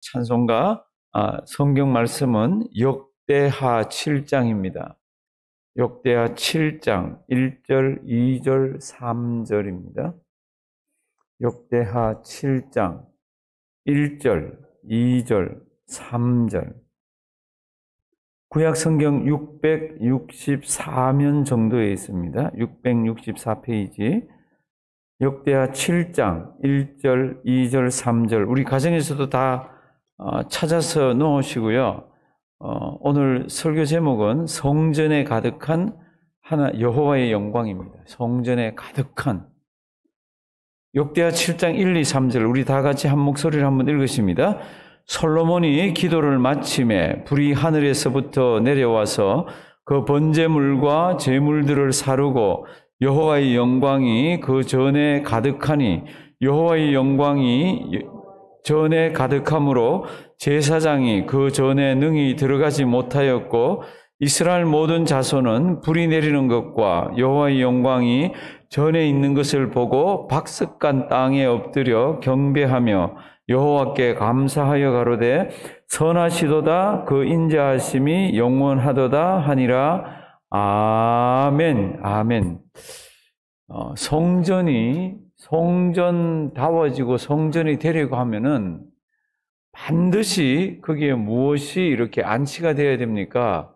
찬송가 아, 성경 말씀은 역대하 7장입니다. 역대하 7장 1절, 2절, 3절입니다. 역대하 7장 1절, 2절, 3절. 구약 성경 664면 정도에 있습니다. 664페이지. 역대하 7장 1절, 2절, 3절. 우리 가정에서도 다 어, 찾아서 놓으시고요. 어, 오늘 설교 제목은 성전에 가득한 하나 여호와의 영광입니다. 성전에 가득한 역대하 7장 1, 2, 3절 우리 다 같이 한 목소리를 한번 읽으십니다. 솔로몬이 기도를 마침에 불이 하늘에서부터 내려와서 그 번제물과 제물들을 사르고 여호와의 영광이 그 전에 가득하니 여호와의 영광이 전에 가득함으로 제사장이 그 전에 능히 들어가지 못하였고 이스라엘 모든 자손은 불이 내리는 것과 여호와의 영광이 전에 있는 것을 보고 박석간 땅에 엎드려 경배하며 여호와께 감사하여 가로되 선하시도다 그 인자하심이 영원하도다 하니라 아멘 아멘 어, 성전이 성전다워지고 성전이 되려고 하면은 반드시 거기에 무엇이 이렇게 안치가 되어야 됩니까?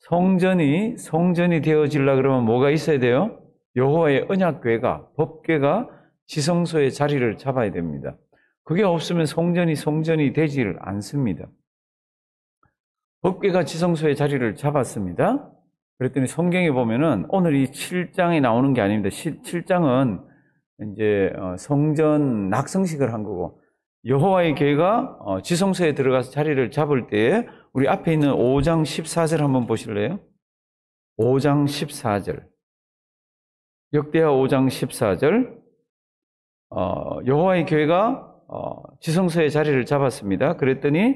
성전이 성전이 되어질라 그러면 뭐가 있어야 돼요? 여호와의 언약궤가 법궤가 지성소의 자리를 잡아야 됩니다. 그게 없으면 성전이 성전이 되지를 않습니다. 법궤가 지성소의 자리를 잡았습니다. 그랬더니 성경에 보면은 오늘 이 7장에 나오는 게 아닙니다. 7장은 이제 어, 성전 낙성식을 한 거고 여호와의 개가 어, 지성소에 들어가서 자리를 잡을 때에 우리 앞에 있는 5장 14절 한번 보실래요? 5장 14절. 역대하 5장 14절. 어, 여호와의 교회가 어, 지성소에 자리를 잡았습니다. 그랬더니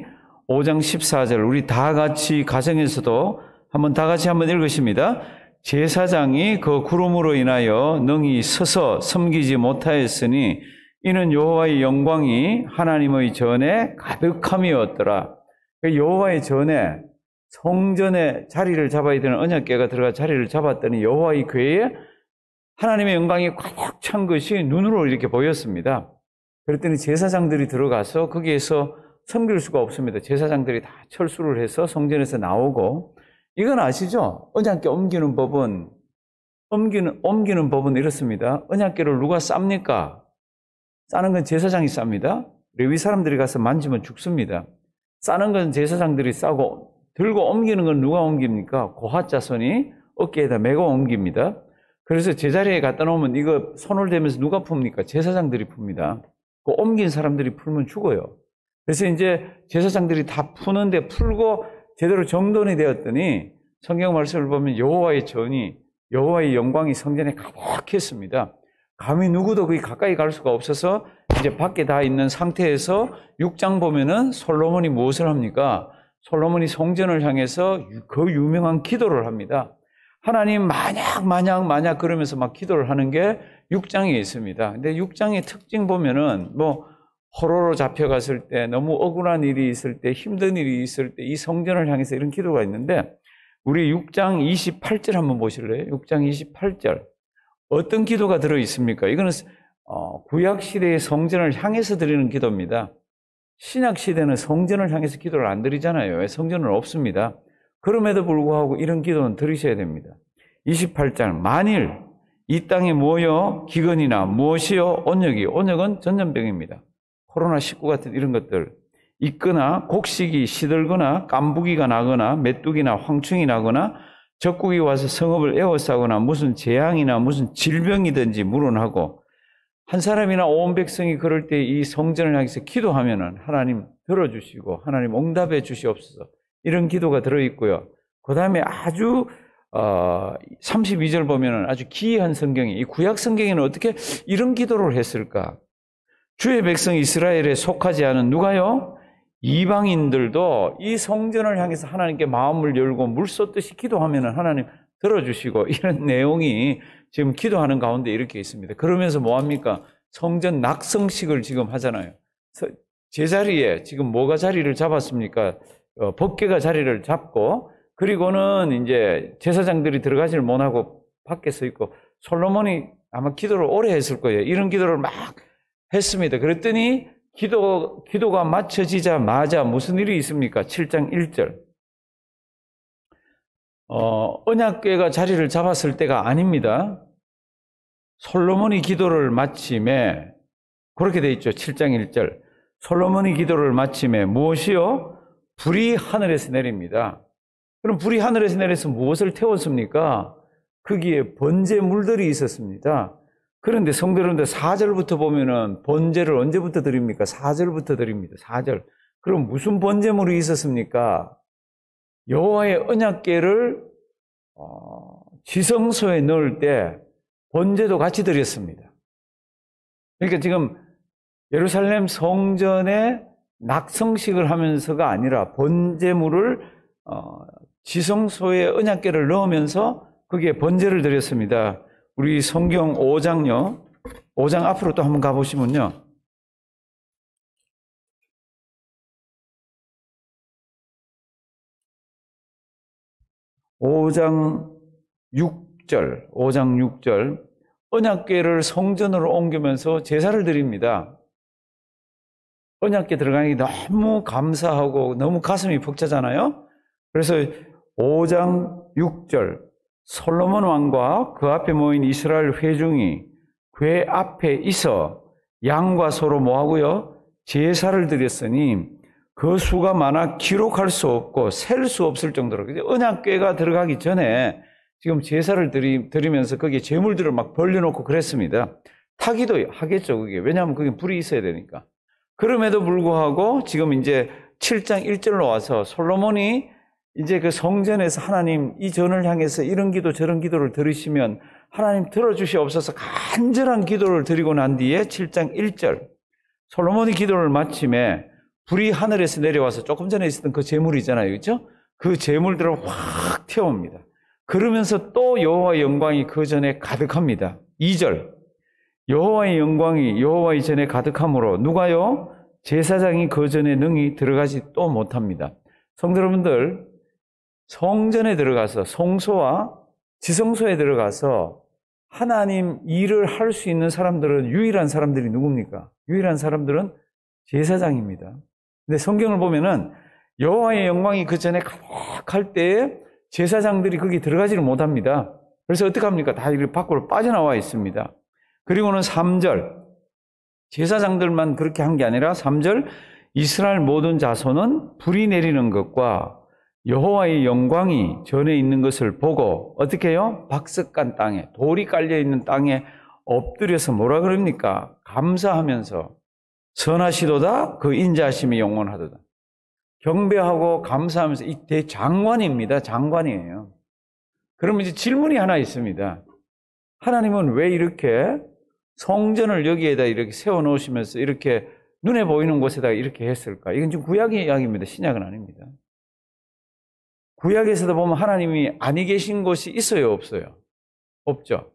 5장 14절 우리 다 같이 가정에서도 한번 다 같이 한번 읽으십니다. 제사장이 그 구름으로 인하여 능히 서서 섬기지 못하였으니 이는 여호와의 영광이 하나님의 전에 가득함이었더라. 그러니까 여호와의 전에 성전에 자리를 잡아야 되는 언약궤가 들어가 자리를 잡았더니 여호와의 궤에 하나님의 영광이 꽉 찬 것이 눈으로 이렇게 보였습니다. 그랬더니 제사장들이 들어가서 거기에서 섬길 수가 없습니다. 제사장들이 다 철수를 해서 성전에서 나오고 이건 아시죠? 언약계 옮기는 법은 옮기는 옮기는 법은 이렇습니다. 언약계를 누가 쌉니까? 싸는 건 제사장이 쌉니다. 레위 사람들이 가서 만지면 죽습니다. 싸는 건 제사장들이 싸고 들고 옮기는 건 누가 옮깁니까? 고핫 자손이 어깨에다 메고 옮깁니다. 그래서 제자리에 갖다 놓으면 이거 손을 대면서 누가 풉니까? 제사장들이 풉니다. 그 옮긴 사람들이 풀면 죽어요. 그래서 이제 제사장들이 다 푸는데 풀고 제대로 정돈이 되었더니 성경 말씀을 보면 여호와의 전이 여호와의 영광이 성전에 가득했습니다. 감히 누구도 거기 가까이 갈 수가 없어서 이제 밖에 다 있는 상태에서 6장 보면은 솔로몬이 무엇을 합니까? 솔로몬이 성전을 향해서 그 유명한 기도를 합니다. 하나님 만약 만약 만약 그러면서 막 기도를 하는 게 6장에 있습니다. 근데 6장의 특징 보면은 뭐 포로로 잡혀갔을 때 너무 억울한 일이 있을 때 힘든 일이 있을 때 이 성전을 향해서 이런 기도가 있는데 우리 6장 28절 한번 보실래요? 6장 28절 어떤 기도가 들어 있습니까? 이거는 어, 구약 시대의 성전을 향해서 드리는 기도입니다. 신약 시대는 성전을 향해서 기도를 안 드리잖아요. 성전은 없습니다. 그럼에도 불구하고 이런 기도는 들으셔야 됩니다. 28장 만일 이 땅에 모여 기근이나 무엇이요 온역이 온역은 전염병입니다. 코로나19 같은 이런 것들 있거나 곡식이 시들거나 깐부기가 나거나 메뚜기나 황충이 나거나 적국이 와서 성읍을 에워싸거나 무슨 재앙이나 무슨 질병이든지 물어나고 한 사람이나 온 백성이 그럴 때 이 성전을 향해서 기도하면은 하나님 들어주시고 하나님 응답해 주시옵소서 이런 기도가 들어있고요. 그 다음에 아주 어, 32절 보면은 아주 기이한 성경이 이 구약 성경에는 어떻게 이런 기도를 했을까? 주의 백성 이스라엘에 속하지 않은 누가요? 이방인들도 이 성전을 향해서 하나님께 마음을 열고 물 쏟듯이 기도하면 하나님 들어주시고 이런 내용이 지금 기도하는 가운데 이렇게 있습니다. 그러면서 뭐합니까? 성전 낙성식을 지금 하잖아요. 제자리에 지금 뭐가 자리를 잡았습니까? 어, 법계가 자리를 잡고 그리고는 이제 제사장들이 들어가지를 못하고 밖에 서 있고 솔로몬이 아마 기도를 오래 했을 거예요. 이런 기도를 막 했습니다. 그랬더니 기도, 기도가 맞춰지자마자 무슨 일이 있습니까? 7장 1절. 어, 언약궤가 자리를 잡았을 때가 아닙니다. 솔로몬이 기도를 마침에 그렇게 돼 있죠. 7장 1절. 솔로몬이 기도를 마침에 무엇이요? 불이 하늘에서 내립니다. 그럼 불이 하늘에서 내려서 무엇을 태웠습니까? 거기에 번제 물들이 있었습니다. 그런데 성도 여러분들 4절부터 보면은 번제를 언제부터 드립니까? 4절부터 드립니다. 4절. 그럼 무슨 번제물이 있었습니까? 여호와의 언약계를 어, 지성소에 넣을 때 번제도 같이 드렸습니다. 그러니까 지금 예루살렘 성전에 낙성식을 하면서가 아니라 번제물을 어, 지성소에 언약계를 넣으면서 거기에 번제를 드렸습니다. 우리 성경 5장요. 5장 앞으로 또 한번 가보시면요. 5장6절5장6절언약계를 성전으로 옮기면서 제사를 드립니다. 언약계들어가니 너무 감사하고 너무 가슴이 벅차잖아요. 그래서 5장6절 솔로몬 왕과 그 앞에 모인 이스라엘 회중이 괴 앞에 있어 양과 소로 뭐하고요? 제사를 드렸으니 그 수가 많아 기록할 수 없고 셀 수 없을 정도로 은약궤가 들어가기 전에 지금 제사를 드리, 드리면서 거기에 재물들을 막 벌려놓고 그랬습니다. 타기도 하겠죠, 그게. 왜냐하면 그게 불이 있어야 되니까. 그럼에도 불구하고 지금 이제 7장 1절로 와서 솔로몬이 이제 그 성전에서 하나님 이 전을 향해서 이런 기도 저런 기도를 들으시면 하나님 들어주시옵소서 간절한 기도를 드리고 난 뒤에 7장 1절 솔로몬이 기도를 마침에 불이 하늘에서 내려와서 조금 전에 있었던 그 재물이잖아요. 그죠그 재물들을 확 태웁니다. 그러면서 또 여호와의 영광이 그 전에 가득합니다. 2절 여호와의 영광이 여호와의 전에 가득함으로 누가요? 제사장이 그 전에 능히 들어가지 또 못합니다. 성도 여러분들 성전에 들어가서 성소와 지성소에 들어가서 하나님 일을 할 수 있는 사람들은 유일한 사람들이 누굽니까? 유일한 사람들은 제사장입니다. 근데 성경을 보면은 여호와의 영광이 그 전에 가득할 때에 제사장들이 거기 들어가지를 못합니다. 그래서 어떻게 합니까? 다 이렇게 밖으로 빠져나와 있습니다. 그리고는 3절 제사장들만 그렇게 한 게 아니라 3절 이스라엘 모든 자손은 불이 내리는 것과 여호와의 영광이 전에 있는 것을 보고 어떻게 해요? 박석간 땅에 돌이 깔려 있는 땅에 엎드려서 뭐라 그럽니까? 감사하면서 선하시도다 그 인자하심이 영원하도다. 경배하고 감사하면서 이 대장관입니다. 장관이에요. 그러면 이제 질문이 하나 있습니다. 하나님은 왜 이렇게 성전을 여기에다 이렇게 세워 놓으시면서 이렇게 눈에 보이는 곳에다 이렇게 했을까? 이건 지금 구약의 이야기입니다. 신약은 아닙니다. 구약에서도 보면 하나님이 아니 계신 곳이 있어요, 없어요? 없죠.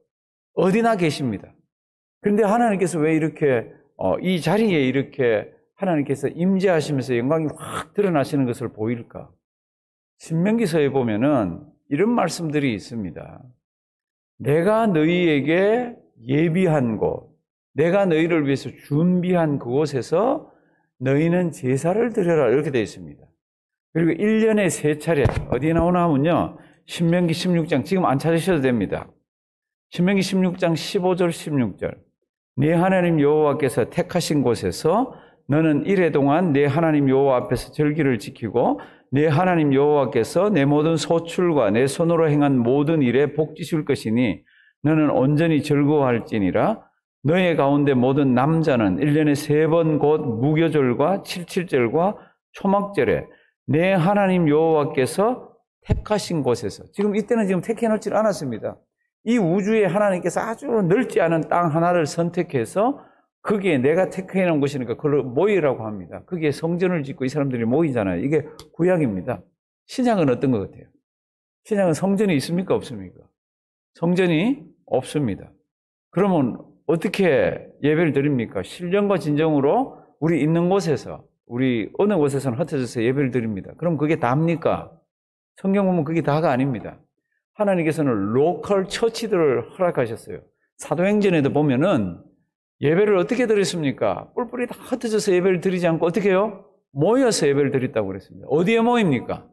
어디나 계십니다. 그런데 하나님께서 왜 이렇게 어, 이 자리에 이렇게 하나님께서 임재하시면서 영광이 확 드러나시는 것을 보일까? 신명기서에 보면은 이런 말씀들이 있습니다. 내가 너희에게 예비한 곳, 내가 너희를 위해서 준비한 그곳에서 너희는 제사를 드려라 이렇게 되어 있습니다. 그리고 1년에 세 차례 어디 나오나 하면요. 신명기 16장 지금 안 찾으셔도 됩니다. 신명기 16장 15절 16절 네 하나님 여호와께서 택하신 곳에서 너는 이래 동안 내 하나님 여호와 앞에서 절기를 지키고 내 하나님 여호와께서 내 모든 소출과 내 손으로 행한 모든 일에 복지실 것이니 너는 온전히 즐거워할지니라 너의 가운데 모든 남자는 1년에 세번 곧 무교절과 칠칠절과 초막절에 내 하나님 여호와께서 택하신 곳에서 지금 이때는 지금 택해 놓지 않았습니다. 이 우주에 하나님께서 아주 넓지 않은 땅 하나를 선택해서 거기에 내가 택해 놓은 곳이니까 그걸 모이라고 합니다. 거기에 성전을 짓고 이 사람들이 모이잖아요. 이게 구약입니다. 신약은 어떤 것 같아요? 신약은 성전이 있습니까? 없습니까? 성전이 없습니다. 그러면 어떻게 예배를 드립니까? 신령과 진정으로 우리 있는 곳에서 우리 어느 곳에서는 흩어져서 예배를 드립니다. 그럼 그게 답니까? 성경 보면 그게 다가 아닙니다. 하나님께서는 로컬 처치들을 허락하셨어요. 사도행전에도 보면은 예배를 어떻게 드렸습니까? 뿔뿔이 다 흩어져서 예배를 드리지 않고 어떻게 해요? 모여서 예배를 드렸다고 그랬습니다. 어디에 모입니까?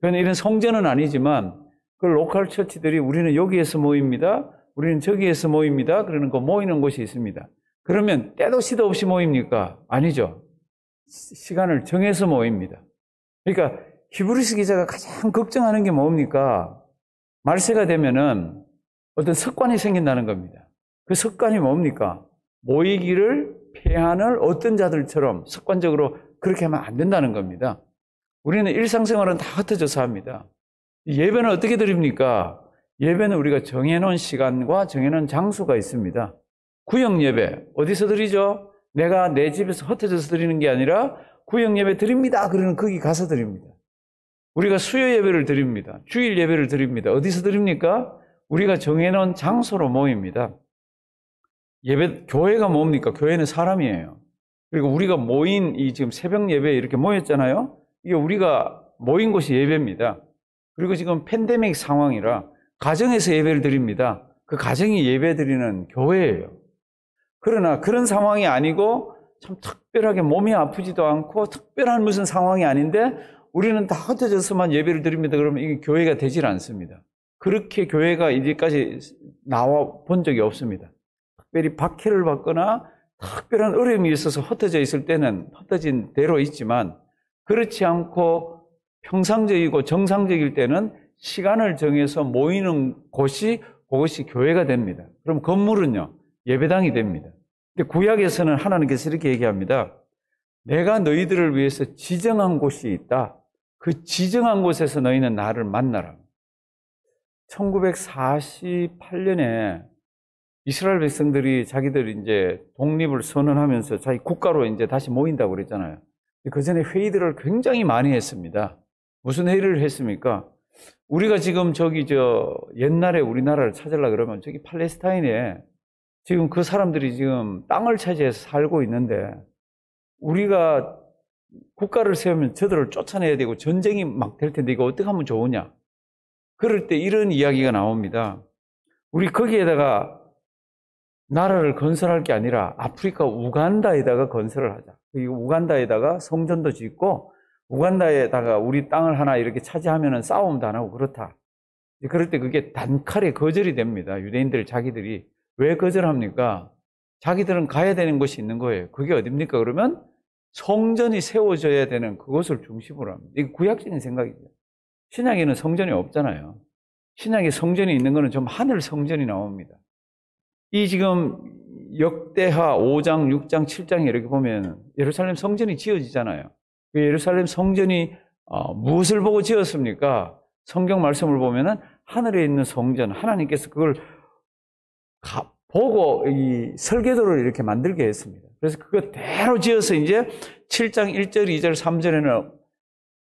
그건 이런 성전은 아니지만 그 로컬 처치들이 우리는 여기에서 모입니다. 우리는 저기에서 모입니다. 그러는 거 그 모이는 곳이 있습니다. 그러면 때도 시도 없이 모입니까? 아니죠. 시간을 정해서 모입니다. 그러니까 히브리스 기자가 가장 걱정하는 게 뭡니까? 말세가 되면은 어떤 습관이 생긴다는 겁니다. 그 습관이 뭡니까? 모이기를 폐하는 어떤 자들처럼 습관적으로 그렇게 하면 안 된다는 겁니다. 우리는 일상생활은 다 흩어져서 합니다. 예배는 어떻게 드립니까? 예배는 우리가 정해놓은 시간과 정해놓은 장소가 있습니다. 구역 예배 어디서 드리죠? 내가 내 집에서 흩어져서 드리는 게 아니라 구역 예배 드립니다. 그러는 거기 가서 드립니다. 우리가 수요 예배를 드립니다. 주일 예배를 드립니다. 어디서 드립니까? 우리가 정해놓은 장소로 모입니다. 예배, 교회가 뭡니까? 교회는 사람이에요. 그리고 우리가 모인 이 지금 새벽 예배 이렇게 모였잖아요? 이게 우리가 모인 곳이 예배입니다. 그리고 지금 팬데믹 상황이라 가정에서 예배를 드립니다. 그 가정이 예배 드리는 교회예요. 그러나 그런 상황이 아니고 참 특별하게 몸이 아프지도 않고 특별한 무슨 상황이 아닌데 우리는 다 흩어져서만 예배를 드립니다. 그러면 이게 교회가 되질 않습니다. 그렇게 교회가 이제까지 나와 본 적이 없습니다. 특별히 박해를 받거나 특별한 어려움이 있어서 흩어져 있을 때는 흩어진 대로 있지만 그렇지 않고 평상적이고 정상적일 때는 시간을 정해서 모이는 곳이 그것이 교회가 됩니다. 그럼 건물은요. 예배당이 됩니다. 근데 구약에서는 하나님께서 이렇게 얘기합니다. 내가 너희들을 위해서 지정한 곳이 있다. 그 지정한 곳에서 너희는 나를 만나라. 1948년에 이스라엘 백성들이 자기들 이제 독립을 선언하면서 자기 국가로 이제 다시 모인다고 그랬잖아요. 그 전에 회의들을 굉장히 많이 했습니다. 무슨 회의를 했습니까? 우리가 지금 저기 저 옛날에 우리나라를 찾으려 그러면 저기 팔레스타인에 지금 그 사람들이 지금 땅을 차지해서 살고 있는데 우리가 국가를 세우면 저들을 쫓아내야 되고 전쟁이 막 될 텐데 이거 어떻게 하면 좋으냐. 그럴 때 이런 이야기가 나옵니다. 우리 거기에다가 나라를 건설할 게 아니라 아프리카 우간다에다가 건설을 하자. 우간다에다가 성전도 짓고 우간다에다가 우리 땅을 하나 이렇게 차지하면 싸움도 안 하고 그렇다. 그럴 때 그게 단칼에 거절이 됩니다. 유대인들 자기들이 왜 거절합니까? 자기들은 가야 되는 곳이 있는 거예요. 그게 어딥니까? 그러면 성전이 세워져야 되는 그것을 중심으로 합니다. 이게 구약적인 생각이죠. 신약에는 성전이 없잖아요. 신약에 성전이 있는 거는 좀 하늘 성전이 나옵니다. 이 지금 역대하 5장, 6장, 7장 이렇게 보면 예루살렘 성전이 지어지잖아요. 그 예루살렘 성전이 어, 무엇을 보고 지었습니까? 성경 말씀을 보면은 하늘에 있는 성전, 하나님께서 그걸 가, 보고 이 설계도를 이렇게 만들게 했습니다. 그래서 그거대로 지어서 이제 7장 1절, 2절, 3절에는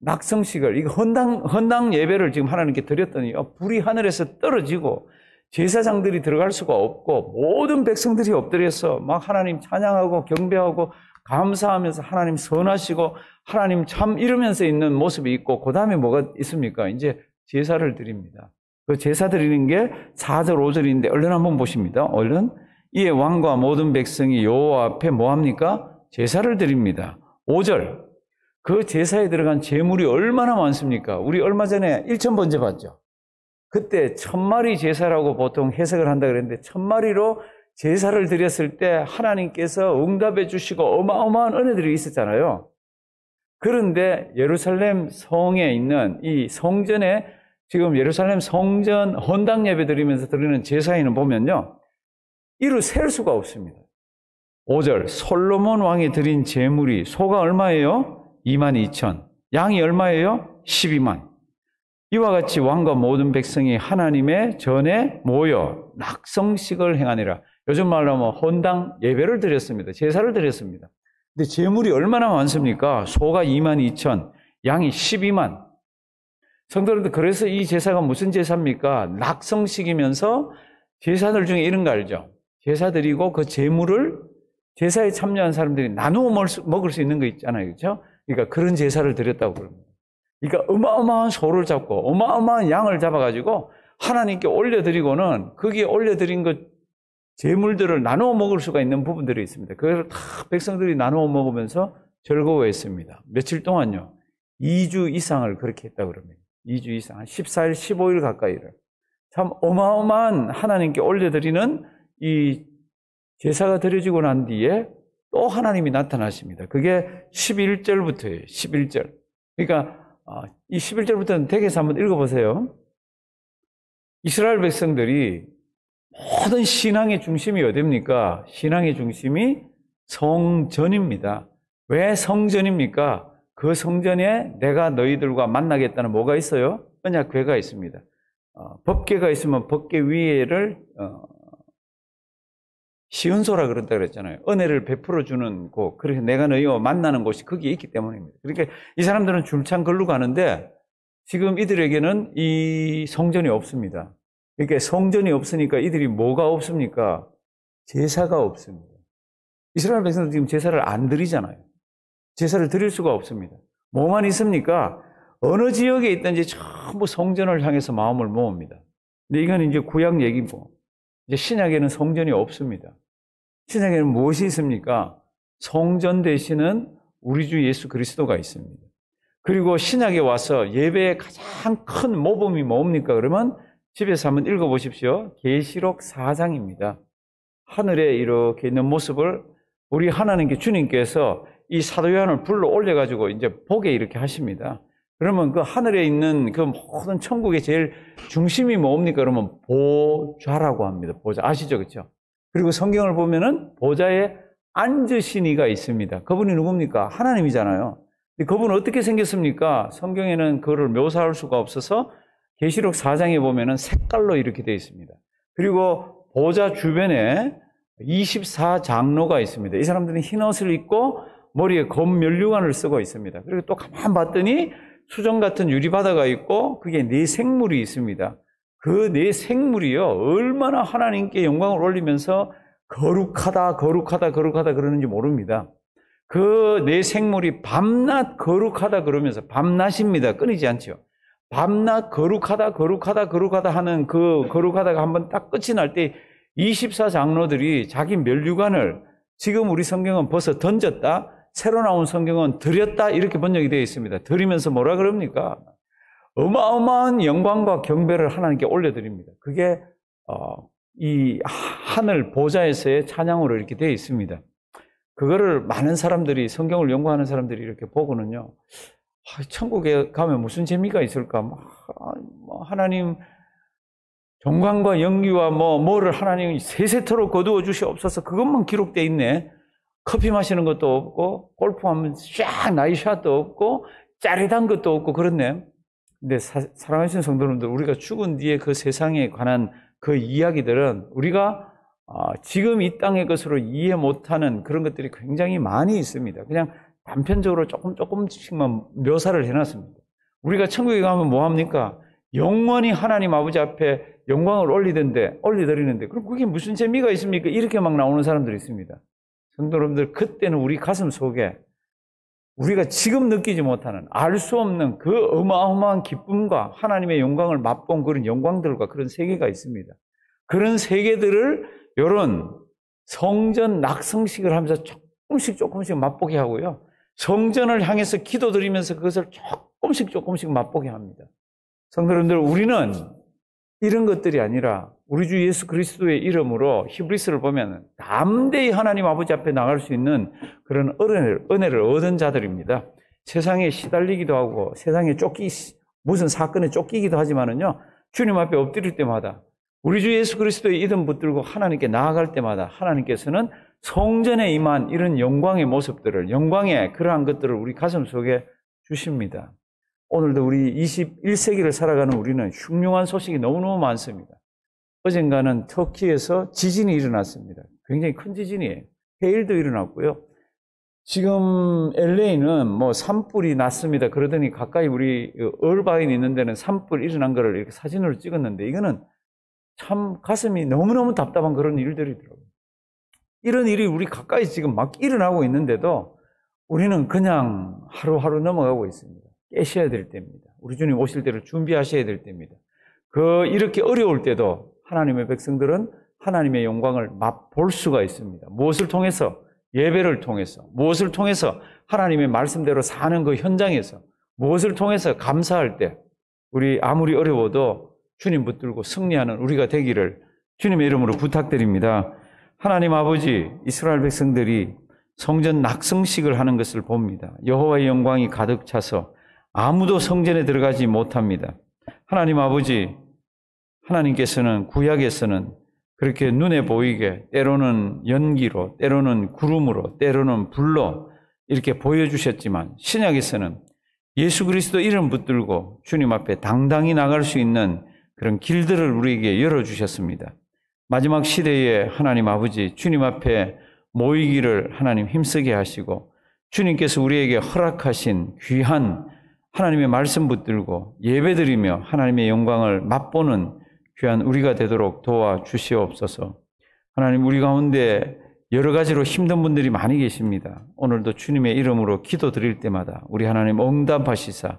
낙성식을, 이거 헌당, 헌당 예배를 지금 하나님께 드렸더니 어, 불이 하늘에서 떨어지고 제사장들이 들어갈 수가 없고 모든 백성들이 엎드려서 막 하나님 찬양하고 경배하고 감사하면서 하나님 선하시고 하나님 참 이러면서 있는 모습이 있고 그 다음에 뭐가 있습니까? 이제 제사를 드립니다. 그 제사 드리는 게 4절, 5절인데 얼른 한번 보십니다. 얼른. 이에 왕과 모든 백성이 여호와 앞에 뭐 합니까? 제사를 드립니다. 5절. 그 제사에 들어간 재물이 얼마나 많습니까? 우리 얼마 전에 1천 번째 봤죠. 그때 천 마리 제사라고 보통 해석을 한다 그랬는데 천 마리로 제사를 드렸을 때 하나님께서 응답해 주시고 어마어마한 은혜들이 있었잖아요. 그런데 예루살렘 성에 있는 이 성전에 지금 예루살렘 성전 헌당 예배 드리면서 드리는 제사인은 보면요. 이를 셀 수가 없습니다. 5절 솔로몬 왕이 드린 재물이 소가 얼마예요? 2만 2천. 양이 얼마예요? 12만. 이와 같이 왕과 모든 백성이 하나님의 전에 모여 낙성식을 행하니라. 요즘 말로 하면 헌당 예배를 드렸습니다. 제사를 드렸습니다. 근데 재물이 얼마나 많습니까? 소가 2만 2천, 양이 12만. 성도들도 그래서 이 제사가 무슨 제사입니까? 낙성식이면서 제사들 중에 이런 거 알죠? 제사 드리고 그 제물을 제사에 참여한 사람들이 나누어 먹을 수 있는 거 있잖아요. 그렇죠? 그러니까 그런 제사를 드렸다고 그럽니다. 그러니까 어마어마한 소를 잡고 어마어마한 양을 잡아가지고 하나님께 올려드리고는 거기에 올려드린 그 제물들을 나누어 먹을 수가 있는 부분들이 있습니다. 그걸 다 백성들이 나누어 먹으면서 즐거워했습니다. 며칠 동안요. 2주 이상을 그렇게 했다고 그럽니다. 2주 이상, 14일, 15일 가까이를 참 어마어마한 하나님께 올려드리는 이 제사가 드려지고 난 뒤에 또 하나님이 나타나십니다. 그게 11절부터예요. 11절. 그러니까 아, 이 11절부터는 대개서 한번 읽어보세요. 이스라엘 백성들이 모든 신앙의 중심이 어디입니까 신앙의 중심이 성전입니다. 왜 성전입니까? 그 성전에 내가 너희들과 만나겠다는 뭐가 있어요? 언약궤가 있습니다. 어, 법궤가 있으면 법궤 위에를 어, 시은소라 그런다 그랬잖아요. 은혜를 베풀어 주는 곳, 그래서 내가 너희와 만나는 곳이 거기 있기 때문입니다. 그러니까 이 사람들은 줄창 걸로 가는데 지금 이들에게는 이 성전이 없습니다. 그러니 성전이 없으니까 이들이 뭐가 없습니까? 제사가 없습니다. 이스라엘 백성들 지금 제사를 안 드리잖아요. 제사를 드릴 수가 없습니다. 뭐만 있습니까? 어느 지역에 있든지 전부 성전을 향해서 마음을 모읍니다. 근데 이건 이제 구약 얘기고, 이제 신약에는 성전이 없습니다. 신약에는 무엇이 있습니까? 성전 대신은 우리 주 예수 그리스도가 있습니다. 그리고 신약에 와서 예배의 가장 큰 모범이 뭡니까? 그러면 집에서 한번 읽어보십시오. 계시록 4장입니다. 하늘에 이렇게 있는 모습을 우리 하나님께 주님께서 이 사도 요한을 불러 올려가지고 이제 보게 이렇게 하십니다. 그러면 그 하늘에 있는 그 모든 천국의 제일 중심이 뭡니까? 그러면 보좌라고 합니다. 보좌. 아시죠? 그렇죠? 그리고 성경을 보면은 보좌에 앉으신 이가 있습니다. 그분이 누굽니까? 하나님이잖아요. 그분은 어떻게 생겼습니까? 성경에는 그를 묘사할 수가 없어서 계시록 4장에 보면은 색깔로 이렇게 되어 있습니다. 그리고 보좌 주변에 24장로가 있습니다. 이 사람들은 흰 옷을 입고 머리에 검 면류관을 쓰고 있습니다. 그리고 또 가만 봤더니 수정 같은 유리바다가 있고 그게 내 네 생물이 있습니다. 그내 네 생물이요 얼마나 하나님께 영광을 올리면서 거룩하다 거룩하다 거룩하다 그러는지 모릅니다. 그내 네 생물이 밤낮 거룩하다 그러면서 밤낮입니다. 끊이지 않죠. 밤낮 거룩하다 거룩하다 거룩하다 하는 그 거룩하다가 한번 딱 끝이 날 때 24장로들이 자기 면류관을 지금 우리 성경은 벌써 던졌다. 새로 나온 성경은 드렸다 이렇게 번역이 되어 있습니다. 드리면서 뭐라 그럽니까? 어마어마한 영광과 경배를 하나님께 올려드립니다. 그게 어, 이 하늘 보좌에서의 찬양으로 이렇게 되어 있습니다. 그거를 많은 사람들이 성경을 연구하는 사람들이 이렇게 보고는요. 아, 천국에 가면 무슨 재미가 있을까? 아, 뭐 하나님 정관과 영기와 뭐 뭐를 하나님이 세세토록 거두어 주시옵소서. 그것만 기록돼 있네. 커피 마시는 것도 없고 골프하면 쫙 나이샷도 없고 짜릿한 것도 없고 그렇네. 근데 사, 사 랑하시는 성도님들 우리가 죽은 뒤에 그 세상에 관한 그 이야기들은 우리가 어, 지금 이 땅의 것으로 이해 못하는 그런 것들이 굉장히 많이 있습니다. 그냥 단편적으로 조금 조금씩만 묘사를 해놨습니다. 우리가 천국에 가면 뭐 합니까? 영원히 하나님 아버지 앞에 영광을 올리던데 올리드리는데 그럼 그게 무슨 재미가 있습니까? 이렇게 막 나오는 사람들이 있습니다. 성도 여러분들, 그때는 우리 가슴 속에 우리가 지금 느끼지 못하는 알 수 없는 그 어마어마한 기쁨과 하나님의 영광을 맛본 그런 영광들과 그런 세계가 있습니다. 그런 세계들을 이런 성전 낙성식을 하면서 조금씩 조금씩 맛보게 하고요. 성전을 향해서 기도드리면서 그것을 조금씩 조금씩 맛보게 합니다. 성도 여러분들, 우리는 이런 것들이 아니라 우리 주 예수 그리스도의 이름으로 히브리스를 보면 담대히 하나님 아버지 앞에 나갈 수 있는 그런 은혜를, 은혜를 얻은 자들입니다. 세상에 시달리기도 하고 세상에 쫓기, 무슨 사건에 쫓기기도 하지만은요, 주님 앞에 엎드릴 때마다 우리 주 예수 그리스도의 이름 붙들고 하나님께 나아갈 때마다 하나님께서는 성전에 임한 이런 영광의 모습들을, 영광의 그러한 것들을 우리 가슴 속에 주십니다. 오늘도 우리 21세기를 살아가는 우리는 흉흉한 소식이 너무너무 많습니다. 어젠가는 터키에서 지진이 일어났습니다. 굉장히 큰 지진이에요. 해일도 일어났고요. 지금 LA는 뭐 산불이 났습니다. 그러더니 가까이 우리 그 얼바인 있는 데는 산불 일어난 거를 이렇게 사진으로 찍었는데 이거는 참 가슴이 너무너무 답답한 그런 일들이더라고요. 이런 일이 우리 가까이 지금 막 일어나고 있는데도 우리는 그냥 하루하루 넘어가고 있습니다. 깨셔야 될 때입니다. 우리 주님 오실 때를 준비하셔야 될 때입니다. 그 이렇게 어려울 때도 하나님의 백성들은 하나님의 영광을 맛볼 수가 있습니다. 무엇을 통해서? 예배를 통해서. 무엇을 통해서? 하나님의 말씀대로 사는 그 현장에서. 무엇을 통해서? 감사할 때. 우리 아무리 어려워도 주님 붙들고 승리하는 우리가 되기를 주님의 이름으로 부탁드립니다. 하나님 아버지, 이스라엘 백성들이 성전 낙성식을 하는 것을 봅니다. 여호와의 영광이 가득 차서 아무도 성전에 들어가지 못합니다. 하나님 아버지, 하나님께서는 구약에서는 그렇게 눈에 보이게 때로는 연기로, 때로는 구름으로, 때로는 불로 이렇게 보여주셨지만 신약에서는 예수 그리스도 이름 붙들고 주님 앞에 당당히 나갈 수 있는 그런 길들을 우리에게 열어주셨습니다. 마지막 시대에 하나님 아버지 주님 앞에 모이기를 하나님 힘쓰게 하시고 주님께서 우리에게 허락하신 귀한 하나님의 말씀 붙들고 예배드리며 하나님의 영광을 맛보는 귀한 우리가 되도록 도와주시옵소서. 하나님 우리 가운데 여러 가지로 힘든 분들이 많이 계십니다. 오늘도 주님의 이름으로 기도드릴 때마다 우리 하나님 응답하시사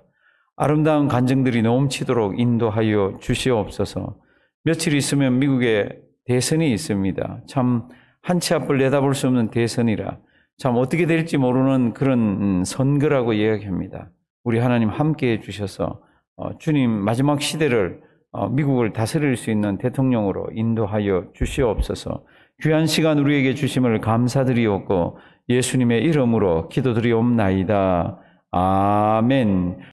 아름다운 간증들이 넘치도록 인도하여 주시옵소서. 며칠 있으면 미국에 대선이 있습니다. 참한치 앞을 내다볼 수 없는 대선이라 참 어떻게 될지 모르는 그런 음, 선거라고 이야기합니다. 우리 하나님 함께 해 주셔서 어, 주님 마지막 시대를 어, 미국을 다스릴 수 있는 대통령으로 인도하여 주시옵소서. 귀한 시간 우리에게 주심을 감사드리옵고 예수님의 이름으로 기도드리옵나이다. 아멘.